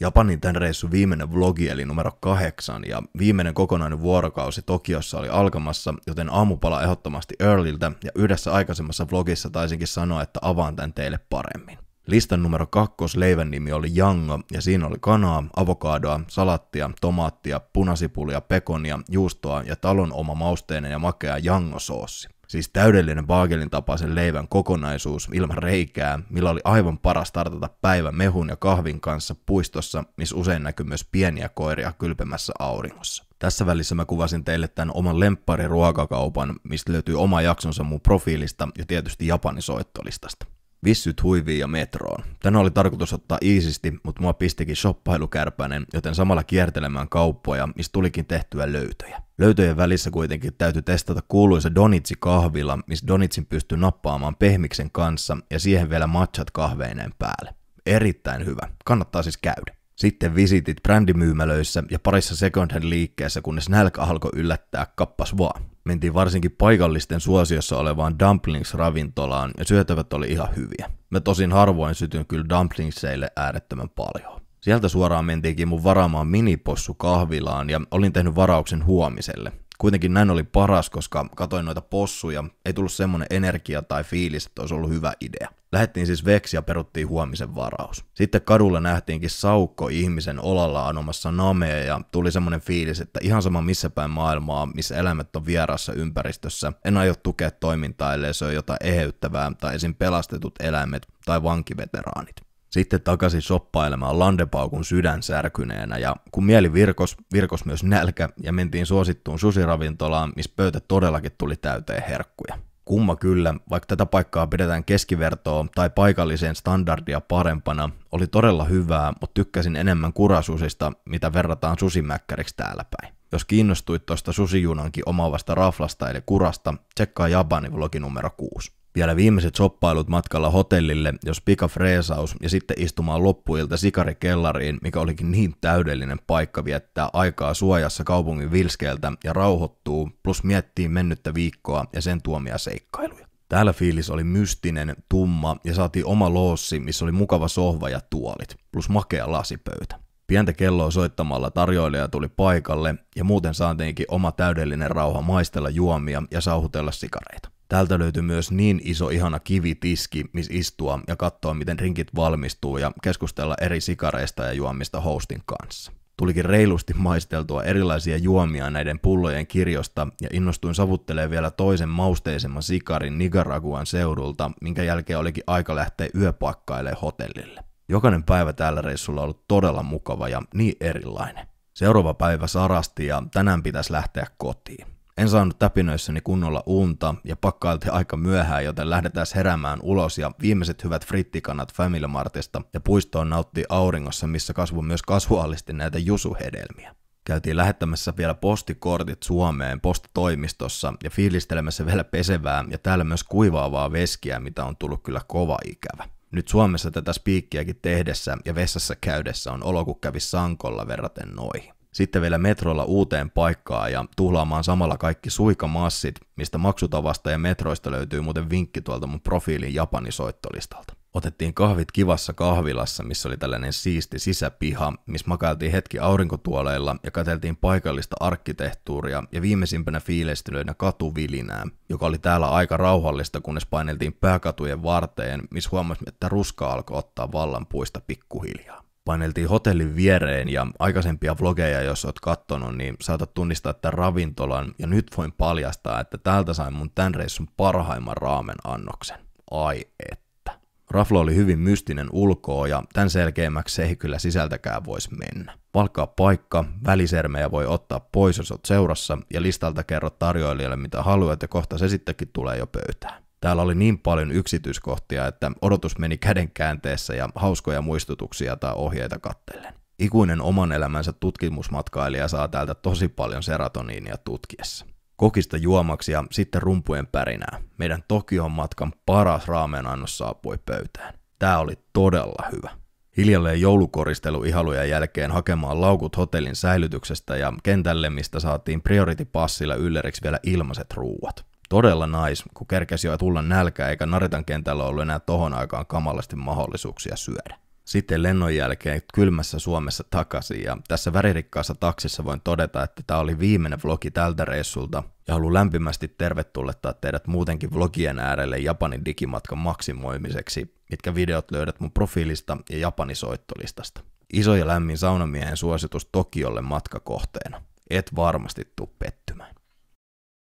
Japanin tämän reissun viimeinen vlogi, eli numero kahdeksan, ja viimeinen kokonainen vuorokausi Tokiossa oli alkamassa, joten aamupala ehdottomasti Earliltä, ja yhdessä aikaisemmassa vlogissa taisinkin sanoa, että avaan tämän teille paremmin. Listan numero kakkos leivän nimi oli Jango, ja siinä oli kanaa, avokadoa, salattia, tomaattia, punasipulia, pekonia, juustoa ja talon oma mausteinen ja makea jango Jango-soossi. Siis täydellinen baagelin tapaisen leivän kokonaisuus ilman reikää, millä oli aivan paras tartata päivä mehun ja kahvin kanssa puistossa, missä usein näkyy myös pieniä koiria kylpemässä auringossa. Tässä välissä mä kuvasin teille tämän oman ruokakaupan, mistä löytyy oma jaksonsa mun profiilista ja tietysti japanisoittolistasta. Vissyt huiviin ja metroon. Tänä oli tarkoitus ottaa iisisti, mutta mua pistikin shoppailukärpäinen, joten samalla kiertelemään kauppoja, mistä tulikin tehtyä löytöjä. Löytöjen välissä kuitenkin täytyy testata kuuluisa Donitsi kahvila, missä Donitsin pystyy nappaamaan pehmiksen kanssa ja siihen vielä matchat kahveineen päälle. Erittäin hyvä, kannattaa siis käydä. Sitten visitit brändimyymälöissä ja parissa second hand liikkeessä, kunnes nälkä alkoi yllättää kappas vaan. Mentiin varsinkin paikallisten suosiossa olevaan dumplings-ravintolaan ja syötävät oli ihan hyviä. Mä tosin harvoin sytyn kyllä dumplingsseille äärettömän paljon. Sieltä suoraan mentiinkin mun varaamaan minipossu kahvilaan ja olin tehnyt varauksen huomiselle, kuitenkin näin oli paras, koska katoin noita possuja, ei tullut semmonen energia tai fiilis, että olisi ollut hyvä idea. Lähettiin siis veksi ja peruttiin huomisen varaus. Sitten kadulla nähtiinkin saukko ihmisen olalla anomassa namea ja tuli semmonen fiilis, että ihan sama missä päin maailmaa, missä eläimet on vierassa ympäristössä, en aio tukea toimintaa, ellei se ole jotain eheyttävää tai esim. pelastetut eläimet tai vankiveteraanit. Sitten takaisin soppailemaan landepaukun sydän särkyneenä ja kun mieli virkos, virkos myös nälkä ja mentiin suosittuun susiravintolaan, missä pöytä todellakin tuli täyteen herkkuja. Kumma kyllä, vaikka tätä paikkaa pidetään keskivertoon tai paikalliseen standardia parempana, oli todella hyvää, mutta tykkäsin enemmän kurasusista, mitä verrataan susimäkkäriksi täällä päin. Jos kiinnostuit tuosta susijunankin omaavasta raflasta eli kurasta, tsekkaa Japani vlogi numero 6 vielä viimeiset soppailut matkalla hotellille, jos pikafreesaus ja sitten istumaan loppuilta sikarikellariin, mikä olikin niin täydellinen paikka viettää aikaa suojassa kaupungin vilskeeltä ja rauhoittuu, plus miettii mennyttä viikkoa ja sen tuomia seikkailuja. Täällä fiilis oli mystinen, tumma ja saatiin oma loossi, missä oli mukava sohva ja tuolit, plus makea lasipöytä. Pientä kelloa soittamalla tarjoilija tuli paikalle ja muuten saatiinkin oma täydellinen rauha maistella juomia ja sauhutella sikareita. Täältä löytyy myös niin iso ihana kivitiski, missä istua ja katsoa, miten rinkit valmistuu ja keskustella eri sikareista ja juomista hostin kanssa. Tulikin reilusti maisteltua erilaisia juomia näiden pullojen kirjosta ja innostuin savuttelee vielä toisen mausteisemman sikarin Nicaraguan seudulta, minkä jälkeen olikin aika lähteä yöpaikkaille hotellille. Jokainen päivä täällä reissulla on ollut todella mukava ja niin erilainen. Seuraava päivä sarasti ja tänään pitäisi lähteä kotiin. En saanut täpinöissäni kunnolla unta ja pakkailtiin aika myöhään, joten lähdetään heräämään ulos ja viimeiset hyvät frittikanat Family Martista ja puistoon nauttii auringossa, missä kasvoi myös kasvuallisesti näitä jusuhedelmiä. Käytiin lähettämässä vielä postikortit Suomeen postitoimistossa ja fiilistelemässä vielä pesevää ja täällä myös kuivaavaa veskiä, mitä on tullut kyllä kova ikävä. Nyt Suomessa tätä spiikkiäkin tehdessä ja vessassa käydessä on olo, kun kävi sankolla verraten noihin sitten vielä metroilla uuteen paikkaan ja tuhlaamaan samalla kaikki suikamassit, mistä maksutavasta ja metroista löytyy muuten vinkki tuolta mun profiilin Japanin soittolistalta. Otettiin kahvit kivassa kahvilassa, missä oli tällainen siisti sisäpiha, missä makailtiin hetki aurinkotuoleilla ja katseltiin paikallista arkkitehtuuria ja viimeisimpänä fiilestilöinä katuvilinää, joka oli täällä aika rauhallista, kunnes paineltiin pääkatujen varteen, missä huomasimme, että ruska alkoi ottaa vallan puista pikkuhiljaa paineltiin hotellin viereen ja aikaisempia vlogeja, jos oot kattonut, niin saatat tunnistaa tämän ravintolan ja nyt voin paljastaa, että täältä sain mun tämän reissun parhaimman raamen annoksen. Ai että. Raflo oli hyvin mystinen ulkoa ja tämän selkeämmäksi se ei kyllä sisältäkään voisi mennä. Valkaa paikka, välisermejä voi ottaa pois, jos oot seurassa ja listalta kerrot tarjoilijalle mitä haluat ja kohta se sittenkin tulee jo pöytään. Täällä oli niin paljon yksityiskohtia, että odotus meni käänteessä ja hauskoja muistutuksia tai ohjeita kattellen. Ikuinen oman elämänsä tutkimusmatkailija saa täältä tosi paljon serotoniinia tutkiessa. Kokista juomaksi ja sitten rumpujen pärinää. Meidän Tokion matkan paras annos saapui pöytään. Tää oli todella hyvä. Hiljalleen joulukoristelu ihaluja jälkeen hakemaan laukut hotellin säilytyksestä ja kentälle, mistä saatiin prioritipassilla ylleriksi vielä ilmaiset ruuat todella nice, kun kerkesi jo tulla nälkä eikä Naritan kentällä ollut enää tohon aikaan kamalasti mahdollisuuksia syödä. Sitten lennon jälkeen kylmässä Suomessa takaisin ja tässä väririkkaassa taksissa voin todeta, että tämä oli viimeinen vlogi tältä reissulta ja haluan lämpimästi tervetullettaa teidät muutenkin vlogien äärelle Japanin digimatkan maksimoimiseksi, mitkä videot löydät mun profiilista ja Japanin soittolistasta. Iso ja lämmin saunamiehen suositus Tokiolle matkakohteena. Et varmasti tuu pettymään.